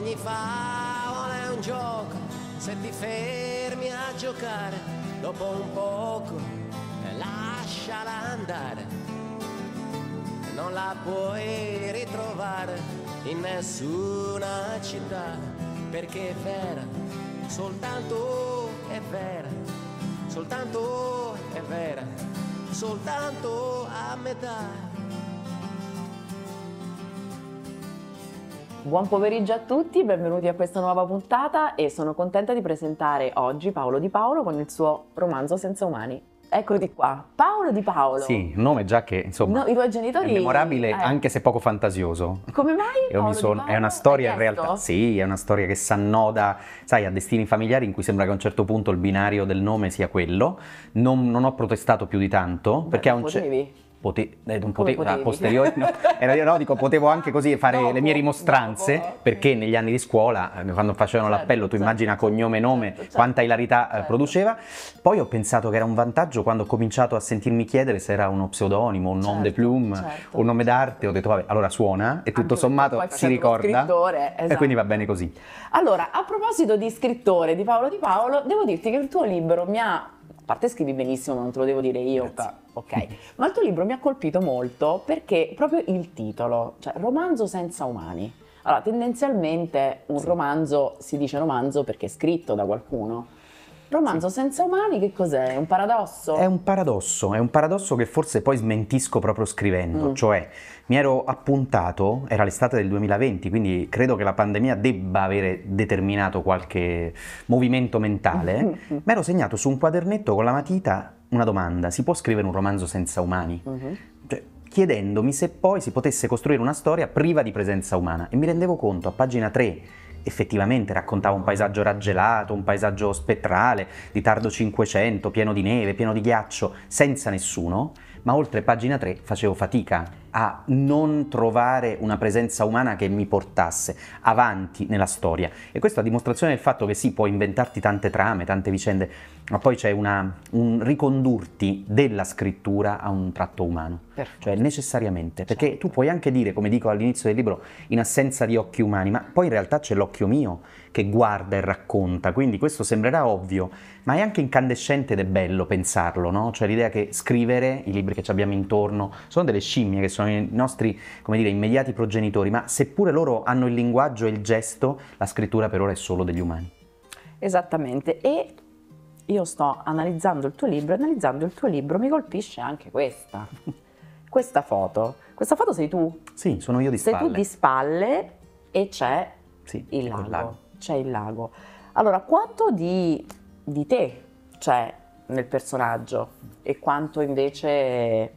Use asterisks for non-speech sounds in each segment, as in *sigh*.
ogni favola è un gioco, se ti fermi a giocare, dopo un poco eh, lasciala andare, non la puoi ritrovare in nessuna città, perché è vera, soltanto è vera, soltanto è vera, soltanto a metà. Buon pomeriggio a tutti, benvenuti a questa nuova puntata e sono contenta di presentare oggi Paolo Di Paolo con il suo romanzo Senza Umani. Eccoti qua, Paolo Di Paolo. Sì, un nome già che insomma. No, I tuoi genitori. È memorabile eh. anche se poco fantasioso. Come mai? Sono, è una storia in realtà. Sì, è una storia che s'annoda, sai, a destini familiari in cui sembra che a un certo punto il binario del nome sia quello. Non, non ho protestato più di tanto Beh, perché a un certo Pote- non Come ah, potevo, a posteriori, no, *laughs* era io, no, dico, potevo anche così fare dopo, le mie rimostranze, dopo. perché negli anni di scuola, quando eh, facevano certo, l'appello, tu certo, immagina certo, cognome e certo, nome, certo, quanta ilarità eh, certo. produceva. Poi ho pensato che era un vantaggio quando ho cominciato a sentirmi chiedere se era uno pseudonimo, un nom de plume, un nome d'arte, ho detto vabbè, allora suona e tutto sommato si ricorda. Esatto. E quindi va esatto. bene così. Allora, a proposito di scrittore di Paolo Di Paolo, devo dirti che il tuo libro mi ha a parte scrivi benissimo, non te lo devo dire io, Grazie ok? Ma il tuo libro mi ha colpito molto perché proprio il titolo, cioè romanzo senza umani. Allora, tendenzialmente un romanzo si dice romanzo perché è scritto da qualcuno. Romanzo sì. senza umani che cos'è? È un paradosso? È un paradosso, è un paradosso che forse poi smentisco proprio scrivendo, mm. cioè mi ero appuntato, era l'estate del 2020, quindi credo che la pandemia debba avere determinato qualche movimento mentale, mm-hmm. mi ero segnato su un quadernetto con la matita una domanda, si può scrivere un romanzo senza umani? Uh-huh. Cioè, chiedendomi se poi si potesse costruire una storia priva di presenza umana e mi rendevo conto a pagina 3 effettivamente raccontava un paesaggio raggelato, un paesaggio spettrale, di tardo 500, pieno di neve, pieno di ghiaccio, senza nessuno, ma oltre pagina 3 facevo fatica a non trovare una presenza umana che mi portasse avanti nella storia. E questo a dimostrazione del fatto che sì, puoi inventarti tante trame, tante vicende, ma poi c'è una, un ricondurti della scrittura a un tratto umano. Perfetto. Cioè necessariamente, perché certo. tu puoi anche dire, come dico all'inizio del libro, in assenza di occhi umani, ma poi in realtà c'è l'occhio mio che guarda e racconta, quindi questo sembrerà ovvio, ma è anche incandescente ed è bello pensarlo, no? Cioè l'idea che scrivere, i libri che ci abbiamo intorno, sono delle scimmie che sono sono i nostri, come dire, immediati progenitori, ma seppure loro hanno il linguaggio e il gesto, la scrittura per ora è solo degli umani. Esattamente, e io sto analizzando il tuo libro, analizzando il tuo libro mi colpisce anche questa, *laughs* questa foto. Questa foto sei tu? Sì, sono io di sei spalle. Sei tu di spalle e c'è sì, il, lago. lago. C'è il lago. Allora, quanto di, di te c'è nel personaggio e quanto invece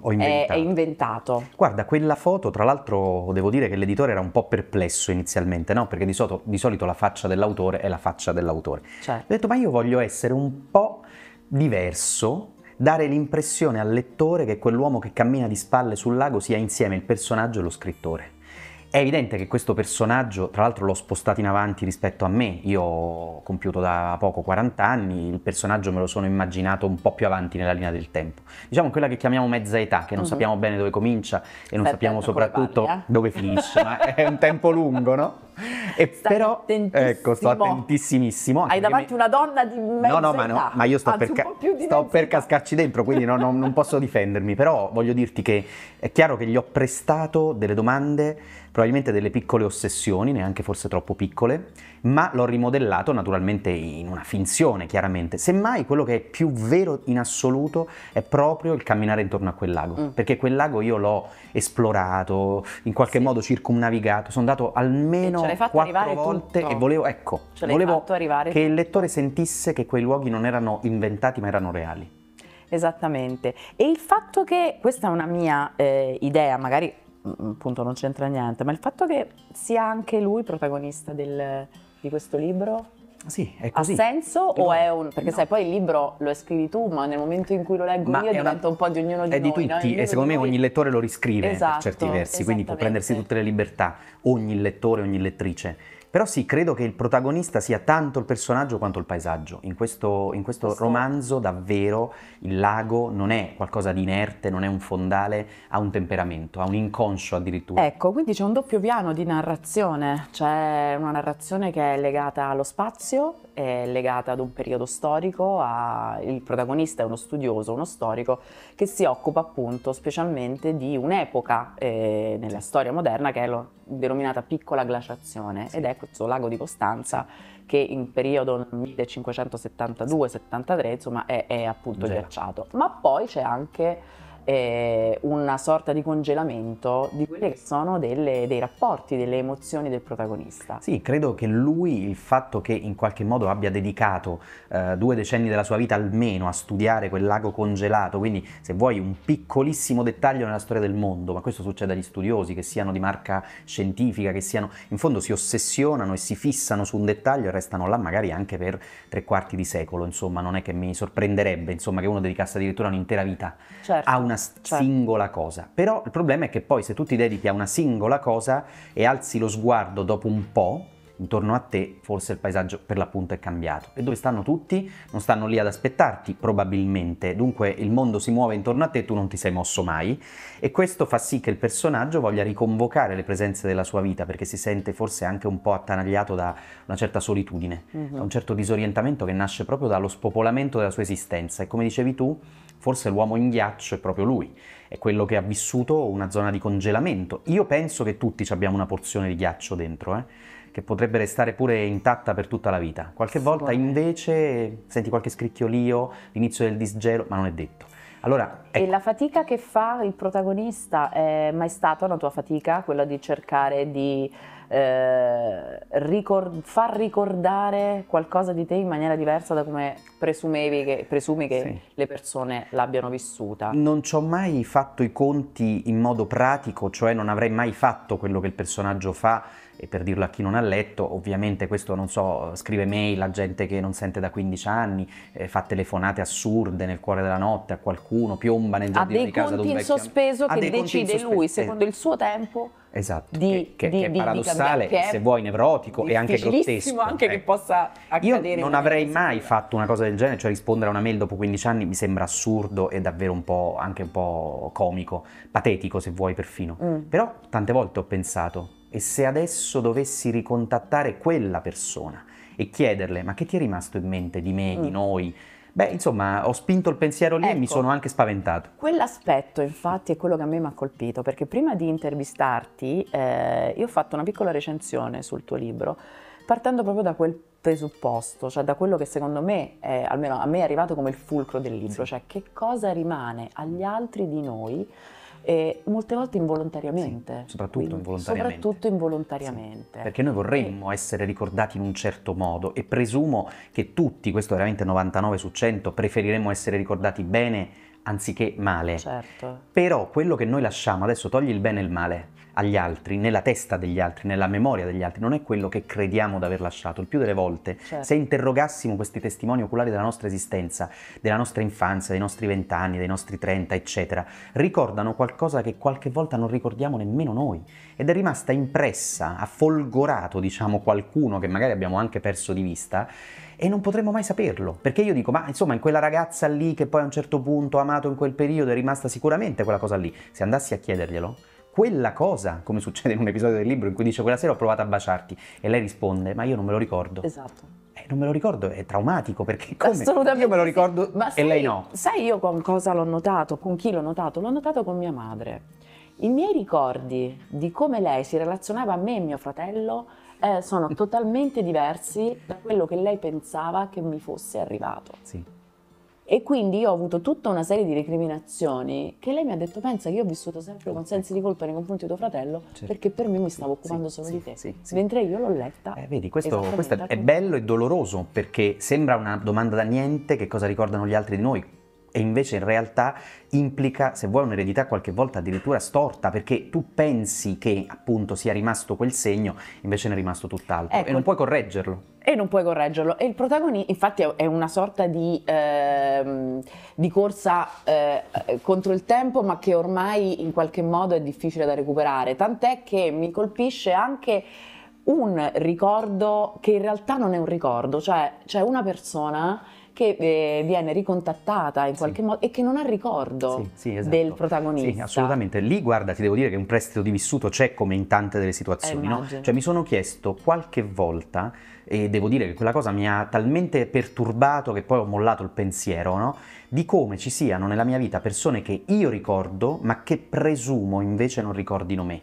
ho inventato. È, inventato. Guarda, quella foto, tra l'altro, devo dire che l'editore era un po' perplesso inizialmente, no? Perché di solito, di solito la faccia dell'autore è la faccia dell'autore. Certo. Ho detto, ma io voglio essere un po' diverso dare l'impressione al lettore che quell'uomo che cammina di spalle sul lago sia insieme il personaggio e lo scrittore. È evidente che questo personaggio, tra l'altro l'ho spostato in avanti rispetto a me, io ho compiuto da poco 40 anni, il personaggio me lo sono immaginato un po' più avanti nella linea del tempo. Diciamo quella che chiamiamo mezza età, che non mm-hmm. sappiamo bene dove comincia e non Beh, sappiamo certo, soprattutto parli, eh. dove finisce, ma è un tempo lungo, no? *laughs* E sta però, ecco, sto attentissimo. Hai davanti me... una donna di mezza No, no, ma, no, ma io sto, Anzi, per, ca... sto per, cascarci dentro, quindi no, no, non posso difendermi, però voglio dirti che è chiaro che gli ho prestato delle domande probabilmente delle piccole ossessioni, neanche forse troppo piccole, ma l'ho rimodellato naturalmente in una finzione, chiaramente. Semmai quello che è più vero in assoluto è proprio il camminare intorno a quel lago, mm. perché quel lago io l'ho esplorato, in qualche sì. modo circumnavigato, sono andato almeno quattro volte tutto. e volevo, ecco, volevo che tutto. il lettore sentisse che quei luoghi non erano inventati ma erano reali. Esattamente. E il fatto che, questa è una mia eh, idea, magari Mm, appunto non c'entra niente, ma il fatto che sia anche lui protagonista del, di questo libro sì, è così. Ha senso o è un... perché no. sai, poi il libro lo scrivi tu, ma nel momento in cui lo leggo ma io diventa una... un po' di ognuno di noi. È di noi, tutti no? e secondo me ogni lettore lo riscrive esatto, per certi esatto, versi, quindi può prendersi tutte le libertà, ogni lettore, ogni lettrice. Però sì, credo che il protagonista sia tanto il personaggio quanto il paesaggio. In questo, in questo, romanzo davvero il lago non è qualcosa di inerte, non è un fondale, ha un temperamento, ha un inconscio addirittura. Ecco, quindi c'è un doppio piano di narrazione, c'è una narrazione che è legata allo spazio, è legata ad un periodo storico, a... il protagonista è uno studioso, uno storico, che si occupa appunto specialmente di un'epoca eh, nella storia moderna che è lo... denominata piccola glaciazione sì. ed è questo lago di Costanza che in periodo 1572-73 insomma è, è appunto Gela. ghiacciato. Ma poi c'è anche eh, una sorta di congelamento di quelli che sono delle, dei rapporti, delle emozioni del protagonista. Sì, credo che lui, il fatto che in qualche modo abbia dedicato eh, due decenni della sua vita almeno a studiare quel lago congelato, quindi se vuoi un piccolissimo dettaglio nella storia del mondo, ma questo succede agli studiosi, che siano di marca scientifica, che siano, in fondo si ossessionano e si fissano su un dettaglio e restano là magari anche per tre quarti di secolo, insomma non è che mi sorprenderebbe insomma, che uno dedicasse addirittura un'intera vita certo. a una una certo. singola cosa. Però il problema è che poi se tu ti dedichi a una singola cosa e alzi lo sguardo dopo un po', intorno a te forse il paesaggio per l'appunto è cambiato. E dove stanno tutti? Non stanno lì ad aspettarti probabilmente, dunque il mondo si muove intorno a te e tu non ti sei mosso mai e questo fa sì che il personaggio voglia riconvocare le presenze della sua vita perché si sente forse anche un po' attanagliato da una certa solitudine, mm-hmm. da un certo disorientamento che nasce proprio dallo spopolamento della sua esistenza e come dicevi tu Forse l'uomo in ghiaccio è proprio lui, è quello che ha vissuto una zona di congelamento. Io penso che tutti abbiamo una porzione di ghiaccio dentro, eh? che potrebbe restare pure intatta per tutta la vita. Qualche volta invece senti qualche scricchiolio, l'inizio del disgelo, ma non è detto. Allora, ecco. E la fatica che fa il protagonista è mai stata una tua fatica, quella di cercare di eh, ricord- far ricordare qualcosa di te in maniera diversa da come presumevi che, presumi che sì. le persone l'abbiano vissuta. Non ci ho mai fatto i conti in modo pratico, cioè non avrei mai fatto quello che il personaggio fa e per dirlo a chi non ha letto, ovviamente questo non so, scrive mail a gente che non sente da 15 anni, eh, fa telefonate assurde nel cuore della notte a qualcuno, piomba nel giardino di casa Ha dei conti in sospeso che decide lui secondo il suo tempo esatto, di, che, di, che, è paradossale, di, se vuoi nevrotico e anche grottesco. anche eh. che possa accadere. Io non avrei mai fatto una cosa del genere, cioè rispondere a una mail dopo 15 anni mi sembra assurdo e davvero un po', anche un po' comico, patetico se vuoi perfino. Mm. Però tante volte ho pensato, e se adesso dovessi ricontattare quella persona e chiederle ma che ti è rimasto in mente di me, mm. di noi? Beh, insomma, ho spinto il pensiero lì ecco, e mi ecco. sono anche spaventato. Quell'aspetto, infatti, è quello che a me mi ha colpito, perché prima di intervistarti, eh, io ho fatto una piccola recensione sul tuo libro, partendo proprio da quel presupposto, cioè da quello che secondo me, è, almeno a me è arrivato come il fulcro del libro, sì. cioè che cosa rimane agli altri di noi e molte volte involontariamente. Sì, soprattutto, quindi, involontariamente. soprattutto involontariamente. Sì, perché noi vorremmo e... essere ricordati in un certo modo e presumo che tutti, questo è veramente 99 su 100, preferiremmo essere ricordati bene anziché male. Certo. Però quello che noi lasciamo, adesso togli il bene e il male, agli altri, nella testa degli altri, nella memoria degli altri, non è quello che crediamo di aver lasciato. Il più delle volte, certo. se interrogassimo questi testimoni oculari della nostra esistenza, della nostra infanzia, dei nostri vent'anni, dei nostri trenta, eccetera, ricordano qualcosa che qualche volta non ricordiamo nemmeno noi ed è rimasta impressa, ha folgorato, diciamo, qualcuno che magari abbiamo anche perso di vista e non potremmo mai saperlo. Perché io dico, ma insomma, in quella ragazza lì che poi a un certo punto ha amato in quel periodo è rimasta sicuramente quella cosa lì. Se andassi a chiederglielo, quella cosa, come succede in un episodio del libro in cui dice quella sera ho provato a baciarti e lei risponde ma io non me lo ricordo. Esatto. Eh, non me lo ricordo, è traumatico perché come? Assolutamente. Io me lo ricordo sì. sai, e lei no. Sai io con cosa l'ho notato, con chi l'ho notato? L'ho notato con mia madre. I miei ricordi di come lei si relazionava a me e mio fratello eh, sono *laughs* totalmente diversi da quello che lei pensava che mi fosse arrivato. Sì. E quindi io ho avuto tutta una serie di recriminazioni che lei mi ha detto: Pensa che io ho vissuto sempre con sensi di colpa nei confronti di tuo fratello certo. perché per me mi stavo occupando sì, solo sì, di te. Sì, Mentre io l'ho letta. Eh, vedi, questo, questo è bello e doloroso perché sembra una domanda da niente: che cosa ricordano gli altri di noi? e invece in realtà implica, se vuoi, un'eredità qualche volta addirittura storta, perché tu pensi che appunto sia rimasto quel segno, invece ne è rimasto tutt'altro ecco. e non puoi correggerlo. E non puoi correggerlo. E il protagonista, infatti, è una sorta di, eh, di corsa eh, contro il tempo, ma che ormai in qualche modo è difficile da recuperare. Tant'è che mi colpisce anche un ricordo che in realtà non è un ricordo, cioè c'è cioè una persona che eh, viene ricontattata in qualche sì. modo e che non ha ricordo sì, sì, esatto. del protagonista. Sì, assolutamente. Lì, guarda, ti devo dire che un prestito di vissuto c'è come in tante delle situazioni, eh, no? Cioè mi sono chiesto qualche volta e devo dire che quella cosa mi ha talmente perturbato che poi ho mollato il pensiero, no? Di come ci siano nella mia vita persone che io ricordo ma che presumo invece non ricordino me.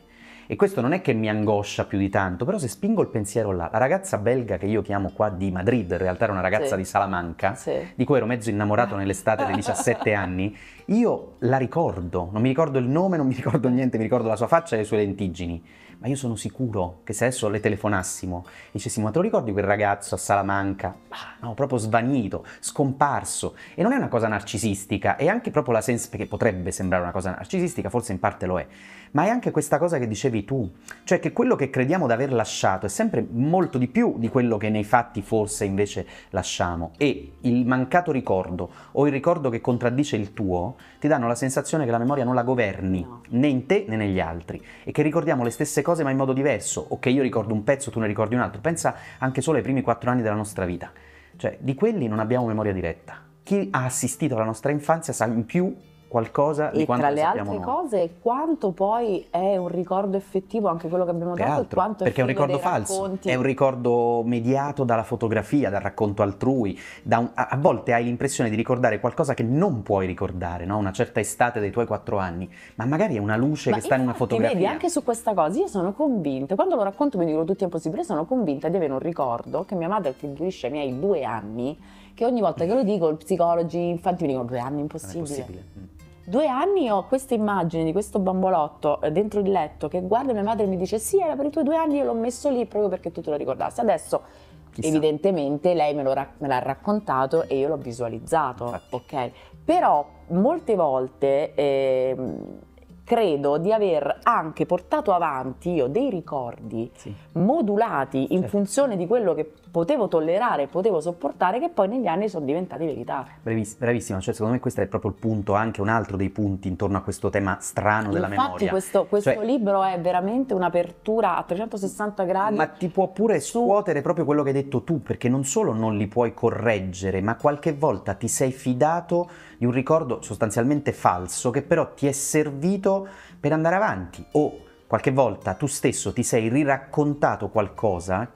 E questo non è che mi angoscia più di tanto, però se spingo il pensiero là, la ragazza belga che io chiamo qua di Madrid, in realtà era una ragazza sì. di Salamanca, sì. di cui ero mezzo innamorato nell'estate dei 17 anni, io la ricordo, non mi ricordo il nome, non mi ricordo niente, mi ricordo la sua faccia e le sue lentiggini ma io sono sicuro che se adesso le telefonassimo e dicessimo ma te lo ricordi quel ragazzo a Salamanca? Ah, no, proprio svanito, scomparso. E non è una cosa narcisistica, è anche proprio la sensazione, perché potrebbe sembrare una cosa narcisistica, forse in parte lo è, ma è anche questa cosa che dicevi tu, cioè che quello che crediamo di aver lasciato è sempre molto di più di quello che nei fatti forse invece lasciamo e il mancato ricordo o il ricordo che contraddice il tuo ti danno la sensazione che la memoria non la governi né in te né negli altri e che ricordiamo le stesse cose ma in modo diverso o che io ricordo un pezzo tu ne ricordi un altro, pensa anche solo ai primi quattro anni della nostra vita, cioè di quelli non abbiamo memoria diretta. Chi ha assistito alla nostra infanzia sa in più qualcosa e tra le altre noi. cose quanto poi è un ricordo effettivo anche quello che abbiamo che detto altro, quanto perché è, un ricordo falso racconti. è un ricordo mediato dalla fotografia dal racconto altrui da un, a, a, volte hai l'impressione di ricordare qualcosa che non puoi ricordare no? una certa estate dei tuoi quattro anni ma magari è una luce ma che sta in una fotografia vedi anche su questa cosa io sono convinta quando lo racconto mi dicono tutti è impossibile sono convinta di avere un ricordo che mia madre attribuisce ai miei due anni che ogni volta che lo dico il psicologi infatti mi dicono due anni impossibile, non è possibile. Mm due anni ho questa immagine di questo bambolotto eh, dentro il letto che guarda mia madre e mi dice sì era per i tuoi due anni io l'ho messo lì proprio perché tu te lo ricordassi adesso Chissà. evidentemente lei me, ra- me, l'ha raccontato e io l'ho visualizzato Infatti. ok però molte volte eh, credo di aver anche portato avanti io dei ricordi sì. modulati in certo. funzione di quello che potevo tollerare, potevo sopportare, che poi negli anni sono diventati verità. Braviss- bravissima, cioè secondo me questo è proprio il punto, anche un altro dei punti intorno a questo tema strano Infatti, della memoria. Infatti questo, questo cioè, libro è veramente un'apertura a 360 gradi. Ma ti può pure su... scuotere proprio quello che hai detto tu, perché non solo non li puoi correggere, ma qualche volta ti sei fidato di un ricordo sostanzialmente falso che però ti è servito per andare avanti o qualche volta tu stesso ti sei riraccontato qualcosa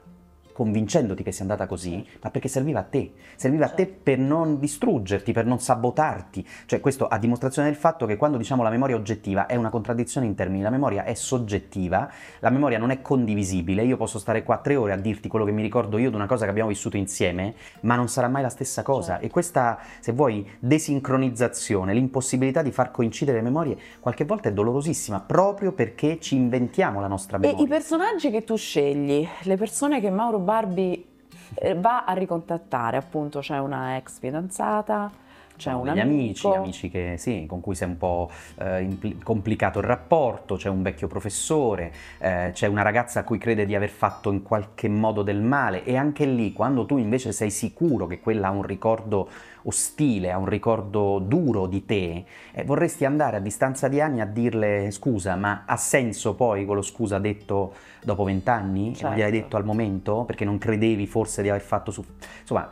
convincendoti che sia andata così, ma perché serviva a te, serviva a te certo. per non distruggerti, per non sabotarti, cioè questo a dimostrazione del fatto che quando diciamo la memoria oggettiva è una contraddizione in termini, la memoria è soggettiva, la memoria non è condivisibile, io posso stare qua tre ore a dirti quello che mi ricordo io di una cosa che abbiamo vissuto insieme, ma non sarà mai la stessa cosa certo. e questa, se vuoi, desincronizzazione, l'impossibilità di far coincidere le memorie, qualche volta è dolorosissima proprio perché ci inventiamo la nostra memoria. E i personaggi che tu scegli, le persone che Mauro Barbie eh, va a ricontattare, appunto c'è una ex fidanzata, c'è un amico. amici, amici che, sì, con cui si è un po' eh, impl- complicato il rapporto, c'è un vecchio professore, eh, c'è una ragazza a cui crede di aver fatto in qualche modo del male e anche lì quando tu invece sei sicuro che quella ha un ricordo ostile, ha un ricordo duro di te, e eh, vorresti andare a distanza di anni a dirle scusa, ma ha senso poi quello scusa detto dopo vent'anni? Certo. Non gliel'hai detto al momento? Perché non credevi forse di aver fatto su... Insomma,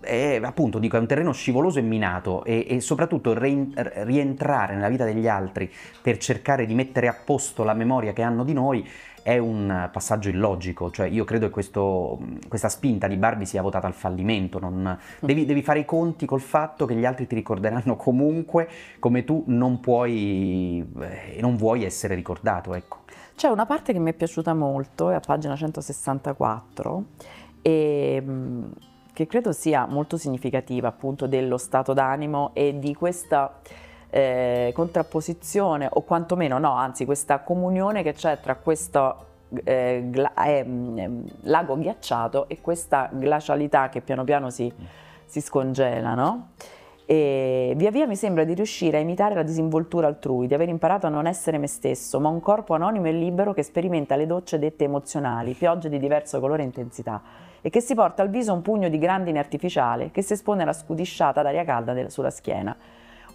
è, appunto dico, è un terreno scivoloso e minato e, e soprattutto re, rientrare nella vita degli altri per cercare di mettere a posto la memoria che hanno di noi è un passaggio illogico, cioè io credo che questo, questa spinta di Barbie sia votata al fallimento, non... Mm. devi, devi, fare i conti col fatto che gli altri ti ricorderanno comunque come tu non puoi e eh, non vuoi essere ricordato. Ecco. C'è una parte che mi è piaciuta molto, è a pagina 164, e, ehm, che credo sia molto significativa appunto dello stato d'animo e di questa eh, contrapposizione o quantomeno no, anzi questa comunione che c'è tra questo eh, gla- ehm, lago ghiacciato e questa glacialità che piano piano si, mm. si scongela, no? E via via mi sembra di riuscire a imitare la disinvoltura altrui, di aver imparato a non essere me stesso, ma un corpo anonimo e libero che sperimenta le docce dette emozionali, piogge di diverso colore e intensità, e che si porta al viso un pugno di grandine artificiale che si espone alla scudisciata d'aria calda sulla schiena.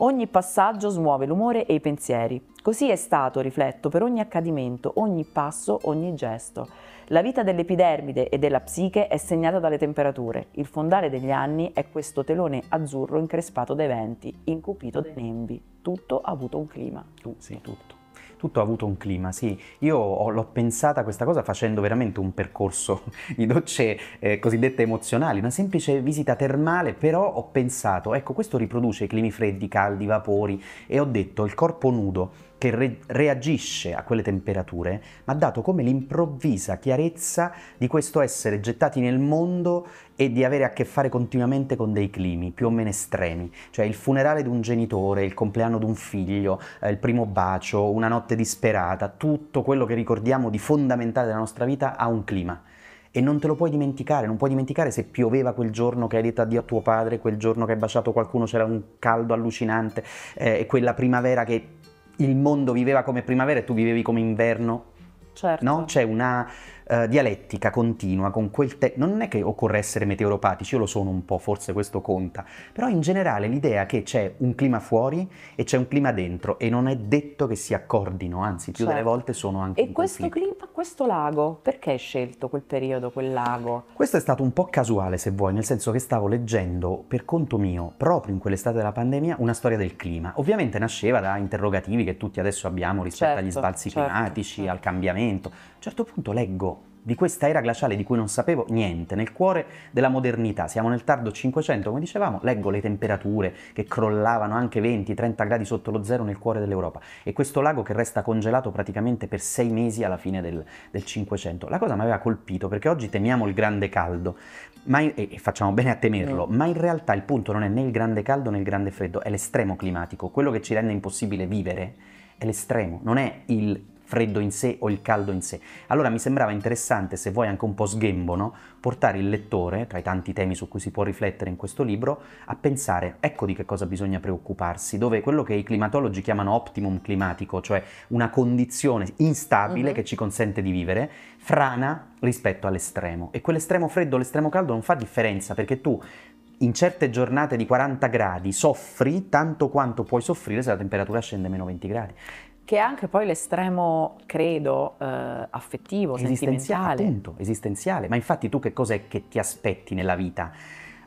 Ogni passaggio smuove l'umore e i pensieri. Così è stato, rifletto, per ogni accadimento, ogni passo, ogni gesto. La vita dell'epidermide e della psiche è segnata dalle temperature. Il fondale degli anni è questo telone azzurro increspato dai venti, incupito dai nembi. Tutto ha avuto un clima. Tu sei tutto tutto ha avuto un clima, sì. Io l'ho pensata questa cosa facendo veramente un percorso *laughs* di docce eh, cosiddette emozionali, una semplice visita termale, però ho pensato, ecco, questo riproduce i climi freddi, caldi, vapori e ho detto il corpo nudo che re- reagisce a quelle temperature, ma dato come l'improvvisa chiarezza di questo essere gettati nel mondo e di avere a che fare continuamente con dei climi più o meno estremi, cioè il funerale di un genitore, il compleanno di un figlio, eh, il primo bacio, una notte disperata, tutto quello che ricordiamo di fondamentale della nostra vita ha un clima e non te lo puoi dimenticare, non puoi dimenticare se pioveva quel giorno che hai detto addio a tuo padre, quel giorno che hai baciato qualcuno c'era un caldo allucinante, eh, quella primavera che il mondo viveva come primavera e tu vivevi come inverno. Certo. No? C'è una eh, dialettica continua con quel te- non è che occorre essere meteoropatici, io lo sono un po', forse questo conta, però in generale l'idea che c'è un clima fuori e c'è un clima dentro e non è detto che si accordino, anzi più certo. delle volte sono anche... E questo conflitto. clima, questo lago, perché hai scelto quel periodo, quel lago? Questo è stato un po' casuale se vuoi, nel senso che stavo leggendo per conto mio, proprio in quell'estate della pandemia, una storia del clima. Ovviamente nasceva da interrogativi che tutti adesso abbiamo rispetto certo, agli sbalzi certo, climatici, certo. al cambiamento. A un certo punto leggo di questa era glaciale di cui non sapevo niente, nel cuore della modernità. Siamo nel tardo 500, come dicevamo, leggo le temperature che crollavano anche 20-30 gradi sotto lo zero nel cuore dell'Europa e questo lago che resta congelato praticamente per sei mesi alla fine del, del 500. La cosa mi aveva colpito perché oggi temiamo il grande caldo in, e, facciamo bene a temerlo, mm. ma in realtà il punto non è né il grande caldo né il grande freddo, è l'estremo climatico, quello che ci rende impossibile vivere è l'estremo, non è il freddo in sé o il caldo in sé. Allora mi sembrava interessante, se vuoi anche un po' sghembo, no? portare il lettore, tra i tanti temi su cui si può riflettere in questo libro, a pensare, ecco di che cosa bisogna preoccuparsi, dove quello che i climatologi chiamano optimum climatico, cioè una condizione instabile mm-hmm. che ci consente di vivere, frana rispetto all'estremo. E quell'estremo freddo, l'estremo caldo non fa differenza perché tu in certe giornate di 40 gradi soffri tanto quanto puoi soffrire se la temperatura scende meno 20 gradi che è anche poi l'estremo, credo, eh, affettivo, esistenziale. Appunto, esistenziale. Ma infatti tu che cosa è che ti aspetti nella vita?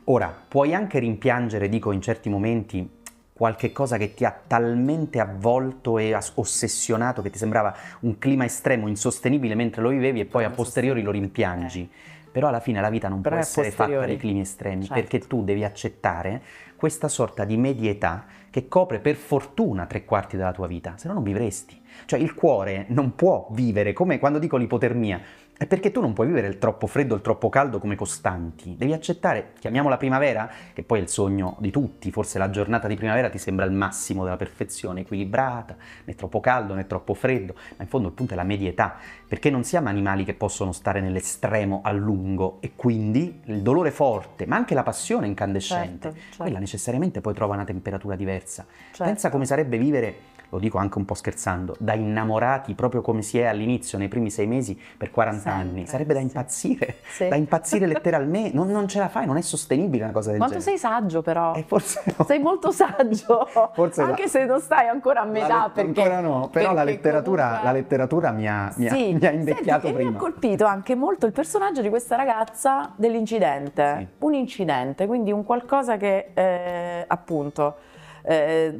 Ora, puoi anche rimpiangere, dico, in certi momenti qualche cosa che ti ha talmente avvolto e ossessionato che ti sembrava un clima estremo, insostenibile mentre lo vivevi e poi a posteriori lo rimpiangi. Eh. Però alla fine la vita non Però può essere fatta di climi estremi certo. perché tu devi accettare questa sorta di medietà che copre per fortuna tre quarti della tua vita, se no non vivresti. Cioè il cuore non può vivere, come quando dico l'ipotermia, è perché tu non puoi vivere il troppo freddo, o il troppo caldo come costanti. Devi accettare, chiamiamola primavera, che poi è il sogno di tutti, forse la giornata di primavera ti sembra il massimo della perfezione, equilibrata, né troppo caldo né troppo freddo, ma in fondo il punto è la medietà, perché non siamo animali che possono stare nell'estremo a lungo e quindi il dolore forte, ma anche la passione incandescente, certo, certo. quella necessariamente poi trova una temperatura diversa. Certo. Pensa come sarebbe vivere lo dico anche un po' scherzando, da innamorati proprio come si è all'inizio, nei primi sei mesi, per 40 Sempre, anni. Sarebbe da impazzire, sì. da impazzire letteralmente, non, non, ce la fai, non è sostenibile una cosa del Quanto genere. Quanto sei saggio però. E eh, forse no. Sei molto saggio, *laughs* forse anche la... se non stai ancora a metà. Let... Perché, ancora no, però la letteratura, comunque... la letteratura, mi ha, mi ha, mi ha invecchiato Senti, prima. mi ha colpito anche molto il personaggio di questa ragazza dell'incidente, sì. un incidente, quindi un qualcosa che eh, appunto eh,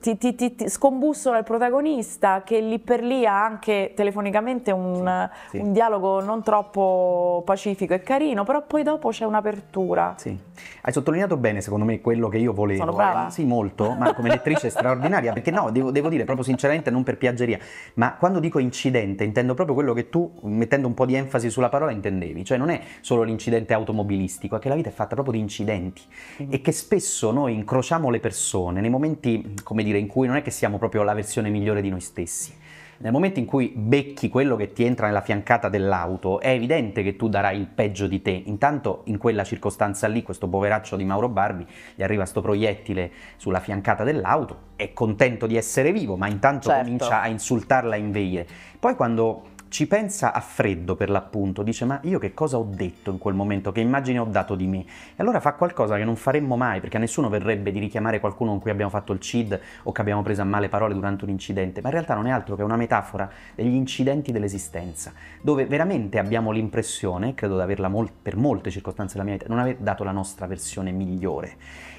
ti, ti, ti, ti, scombussola il protagonista che lì per lì ha anche telefonicamente un, sì, sì. un dialogo non troppo pacifico e carino, però poi dopo c'è un'apertura. Sì. Hai sottolineato bene secondo me quello che io volevo. Sono brava. Eh, sì, molto, ma come *laughs* lettrice straordinaria, perché no, devo, devo dire proprio sinceramente non per piaggeria, ma quando dico incidente intendo proprio quello che tu, mettendo un po' di enfasi sulla parola, intendevi, cioè non è solo l'incidente automobilistico, è che la vita è fatta proprio di incidenti mm. e che spesso noi incrociamo le persone nei momenti, come dire, in cui non è che siamo proprio la versione migliore di noi stessi. Nel momento in cui becchi quello che ti entra nella fiancata dell'auto, è evidente che tu darai il peggio di te. Intanto in quella circostanza lì, questo poveraccio di Mauro Barbi gli arriva sto proiettile sulla fiancata dell'auto, è contento di essere vivo, ma intanto certo. comincia a insultarla e inveire. Poi quando ci pensa a freddo per l'appunto, dice ma io che cosa ho detto in quel momento, che immagine ho dato di me? E allora fa qualcosa che non faremmo mai, perché a nessuno verrebbe di richiamare qualcuno con cui abbiamo fatto il CID o che abbiamo preso a male parole durante un incidente, ma in realtà non è altro che una metafora degli incidenti dell'esistenza, dove veramente abbiamo l'impressione, credo di averla mol- per molte circostanze della mia vita, non aver dato la nostra versione migliore.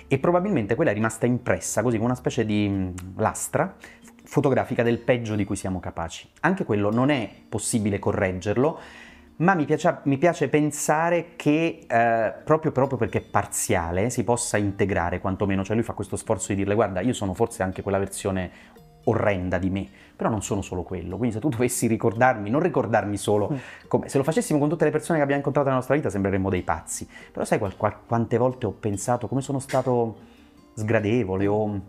E probabilmente quella è rimasta impressa così come una specie di lastra fotografica del peggio di cui siamo capaci. Anche quello non è possibile correggerlo, ma mi piace, mi piace pensare che eh, proprio, proprio, perché è parziale si possa integrare quantomeno, cioè lui fa questo sforzo di dirle guarda io sono forse anche quella versione orrenda di me, però non sono solo quello, quindi se tu dovessi ricordarmi, non ricordarmi solo, mm. come, se lo facessimo con tutte le persone che abbiamo incontrato nella nostra vita sembreremmo dei pazzi, però sai qual, qual, quante volte ho pensato come sono stato sgradevole o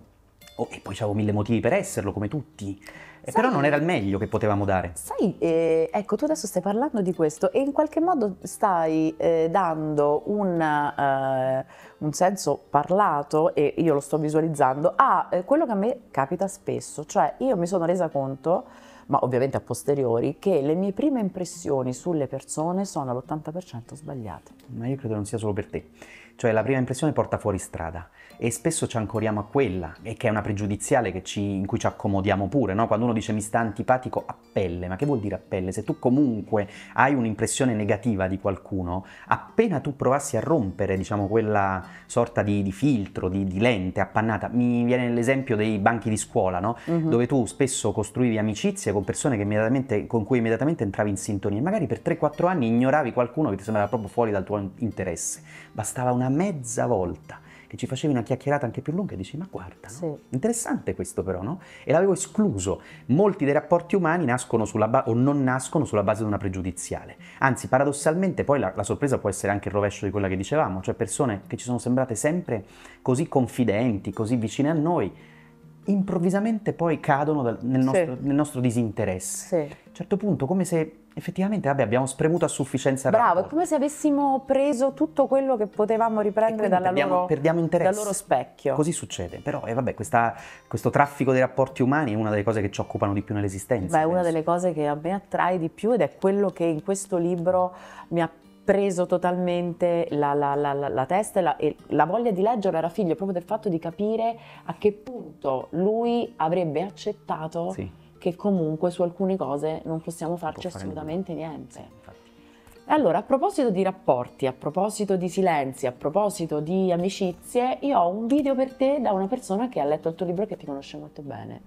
Oh, e poi avevo mille motivi per esserlo, come tutti. Eh, Sai, Però non era il meglio che potevamo dare. Sai, eh, ecco, tu adesso stai parlando di questo e in qualche modo stai eh, dando un, eh, un, senso parlato, e io lo sto visualizzando, a eh, quello che a me capita spesso. Cioè, io mi sono resa conto, ma ovviamente a posteriori, che le mie prime impressioni sulle persone sono all'80% sbagliate. Ma io credo non sia solo per te. Cioè, la prima impressione porta fuori strada e spesso ci ancoriamo a quella, e che è una pregiudiziale ci, in cui ci accomodiamo pure, no? quando uno dice mi sta antipatico a pelle, ma che vuol dire a pelle? Se tu comunque hai un'impressione negativa di qualcuno, appena tu provassi a rompere diciamo, quella sorta di, di filtro, di, di, lente appannata, mi viene l'esempio dei banchi di scuola, no? uh-huh. dove tu spesso costruivi amicizie con persone con cui immediatamente entravi in sintonia e magari per 3-4 anni ignoravi qualcuno che ti sembrava proprio fuori dal tuo interesse, bastava una mezza volta che ci facevi una chiacchierata anche più lunga e dici ma guarda, no? sì. interessante questo però, no? E l'avevo escluso. Molti dei rapporti umani nascono sulla base o non nascono sulla base di una pregiudiziale. Anzi, paradossalmente poi la, la sorpresa può essere anche il rovescio di quella che dicevamo, cioè persone che ci sono sembrate sempre così confidenti, così vicine a noi, improvvisamente poi cadono dal, nel, nostro, sì. nel, nostro, disinteresse. Sì. A un certo punto, come se effettivamente vabbè, abbiamo spremuto a sufficienza il Bravo, è come se avessimo preso tutto quello che potevamo riprendere dalla perdiamo, loro, perdiamo interesse. dal loro specchio. Così succede, però eh, vabbè, questa, questo traffico dei rapporti umani è una delle cose che ci occupano di più nell'esistenza. Beh, è una delle cose che a me attrae di più ed è quello che in questo libro mi ha preso totalmente la, la, la, la testa e la, e la voglia di leggere era figlio proprio del fatto di capire a che punto lui avrebbe accettato... Sì che comunque su alcune cose non possiamo farci assolutamente nulla. niente. Sì, allora, a proposito di rapporti, a proposito di silenzi, a proposito di amicizie, io ho un video per te da una persona che ha letto il tuo libro e che ti conosce molto bene.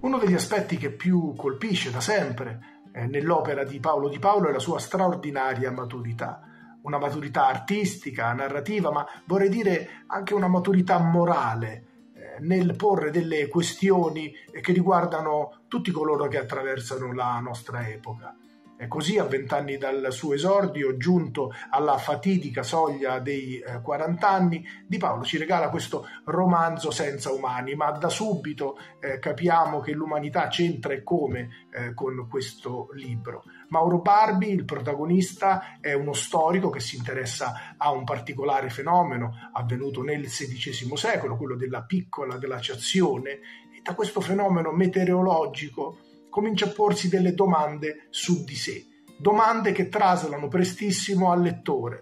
Uno degli aspetti che più colpisce da sempre eh, nell'opera di Paolo Di Paolo è la sua straordinaria maturità una maturità artistica, narrativa, ma vorrei dire anche una maturità morale, nel porre delle questioni che riguardano tutti coloro che attraversano la nostra epoca. E così, a vent'anni dal suo esordio, giunto alla fatidica soglia dei 40 eh, anni, Di Paolo ci regala questo romanzo senza umani, ma da subito eh, capiamo che l'umanità c'entra e come eh, con questo libro. Mauro Barbi, il protagonista, è uno storico che si interessa a un particolare fenomeno avvenuto nel XVI secolo, quello della piccola glaciazione, e da questo fenomeno meteorologico comincia a porsi delle domande su di sé, domande che traslano prestissimo al lettore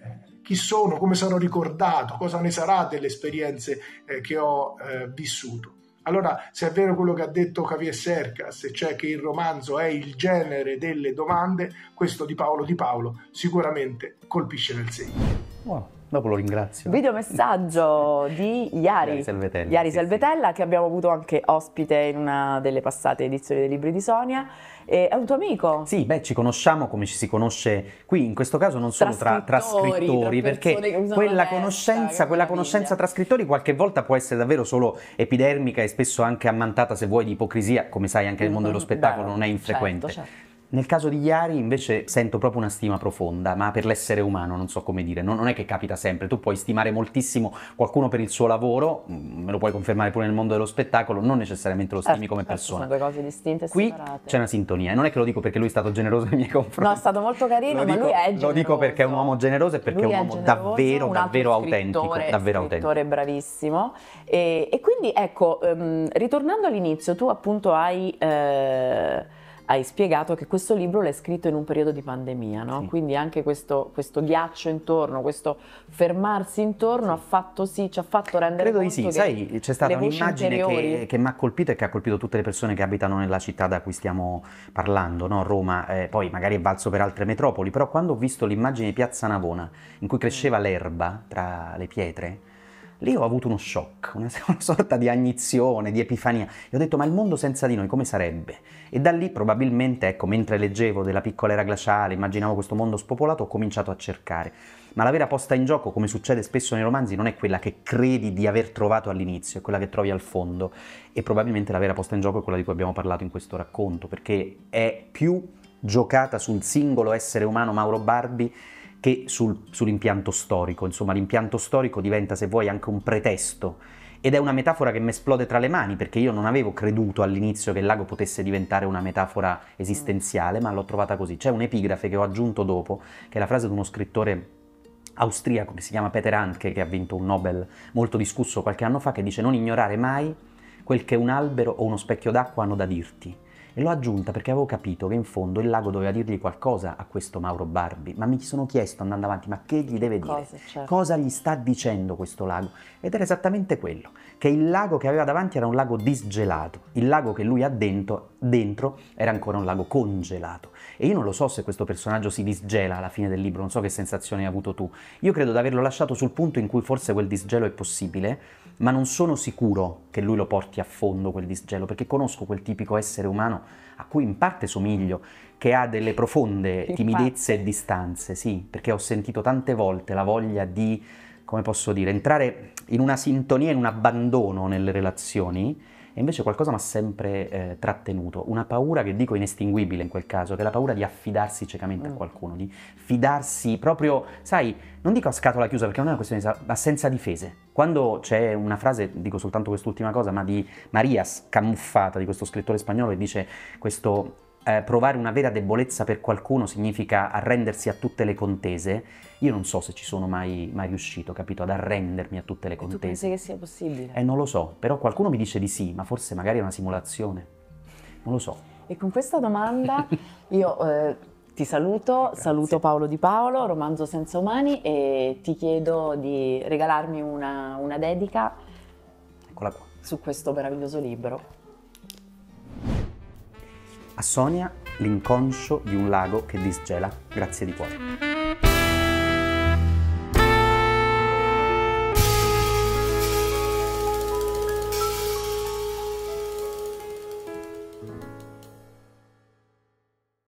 eh, chi sono, come sarò ricordato, cosa ne sarà delle esperienze eh, che ho eh, vissuto. Allora, se è vero quello che ha detto Javier Sercas, cioè che il romanzo è il genere delle domande, questo di Paolo Di Paolo sicuramente colpisce nel segno. Wow. Dopo lo ringrazio. Video messaggio *laughs* di Iari, Selvetella, Iari Selvetella sì. che abbiamo avuto anche ospite in una delle passate edizioni dei libri di Sonia. E è un tuo amico? Sì, beh, ci conosciamo come ci si conosce qui, in questo caso non solo tra, tra scrittori, perché quella conoscenza, quella conoscenza tra scrittori qualche volta può essere davvero solo epidermica e spesso anche ammantata, se vuoi, di ipocrisia, come sai anche nel mondo dello spettacolo Beh, non è certo, infrequente. Certo, certo. Nel caso di Iari invece sento proprio una stima profonda, ma per l'essere umano, non so come dire, non, non, è che capita sempre, tu puoi stimare moltissimo qualcuno per il suo lavoro, mm, me lo puoi confermare pure nel mondo dello spettacolo, non necessariamente lo certo, stimi eh, come certo, persona. Sono due cose distinte e Qui separate. c'è una sintonia, e non è che lo dico perché lui è stato generoso nei miei confronti. No, è stato molto carino, lo ma lui è generoso. Lo dico perché è un uomo generoso e perché lui è un uomo generoso, davvero, un davvero autentico. Davvero autentico. Un bravissimo. E, e, quindi ecco, um, ritornando all'inizio, tu appunto hai... Eh, hai spiegato che questo libro l'hai scritto in un periodo di pandemia, no? sì. quindi anche questo, questo, ghiaccio intorno, questo fermarsi intorno sì. ha fatto sì, ci ha fatto rendere Credo conto di sì, sai, c'è stata un'immagine che, che mi ha colpito e che ha colpito tutte le persone che abitano nella città da cui stiamo parlando, no? Roma, eh, poi magari è valso per altre metropoli, però quando ho visto l'immagine di Piazza Navona, in cui cresceva mm. l'erba tra le pietre, Lì ho avuto uno shock, una, *laughs* una sorta di agnizione, di epifania. E ho detto, ma il mondo senza di noi come sarebbe? E da lì probabilmente, ecco, mentre leggevo della piccola era glaciale, immaginavo questo mondo spopolato, ho cominciato a cercare. Ma la vera posta in gioco, come succede spesso nei romanzi, non è quella che credi di aver trovato all'inizio, è quella che trovi al fondo. E probabilmente la vera posta in gioco è quella di cui abbiamo parlato in questo racconto, perché è più giocata sul singolo essere umano Mauro Barbi che sul, sull'impianto storico. Insomma, l'impianto storico diventa, se vuoi, anche un pretesto. Ed è una metafora che mi esplode tra le mani, perché io non avevo creduto all'inizio che il lago potesse diventare una metafora esistenziale, ma l'ho trovata così. C'è un'epigrafe che ho aggiunto dopo, che è la frase di uno scrittore austriaco che si chiama Peter Hanke, che ha vinto un Nobel molto discusso qualche anno fa, che dice non ignorare mai quel che un albero o uno specchio d'acqua hanno da dirti e l'ho aggiunta perché avevo capito che in fondo il lago doveva dirgli qualcosa a questo Mauro Barbi, ma mi sono chiesto andando avanti, ma che gli deve dire? Cosa, certo. Cosa gli sta dicendo questo lago? Ed era esattamente quello, che il lago che aveva davanti era un lago disgelato, il lago che lui ha dentro dentro era ancora un lago congelato. E io non lo so se questo personaggio si disgela alla fine del libro, non so che sensazione hai avuto tu. Io credo di averlo lasciato sul punto in cui forse quel disgelo è possibile, ma non sono sicuro che lui lo porti a fondo quel disgelo, perché conosco quel tipico essere umano a cui in parte somiglio, che ha delle profonde timidezze e distanze, sì, perché ho sentito tante volte la voglia di, come posso dire, entrare in una sintonia, in un abbandono nelle relazioni e invece qualcosa mi ha sempre eh, trattenuto, una paura che dico inestinguibile in quel caso, che è la paura di affidarsi ciecamente mm. a qualcuno, di fidarsi proprio, sai, non dico a scatola chiusa perché non è una questione di ma senza difese. Quando c'è una frase, dico soltanto quest'ultima cosa, ma di Maria scamuffata di questo scrittore spagnolo che dice questo eh, provare una vera debolezza per qualcuno significa arrendersi a tutte le contese, io non so se ci sono mai, mai riuscito, capito, ad arrendermi a tutte le contese. E tu pensi che sia possibile? Eh, non lo so, però qualcuno mi dice di sì, ma forse magari è una simulazione, non lo so. E con questa domanda *laughs* io... Eh, ti saluto, Grazie. saluto Paolo Di Paolo, Romanzo Senza Umani e ti chiedo di regalarmi una, una dedica Eccola qua. su questo meraviglioso libro. A Sonia l'inconscio di un lago che disgela. Grazie di cuore.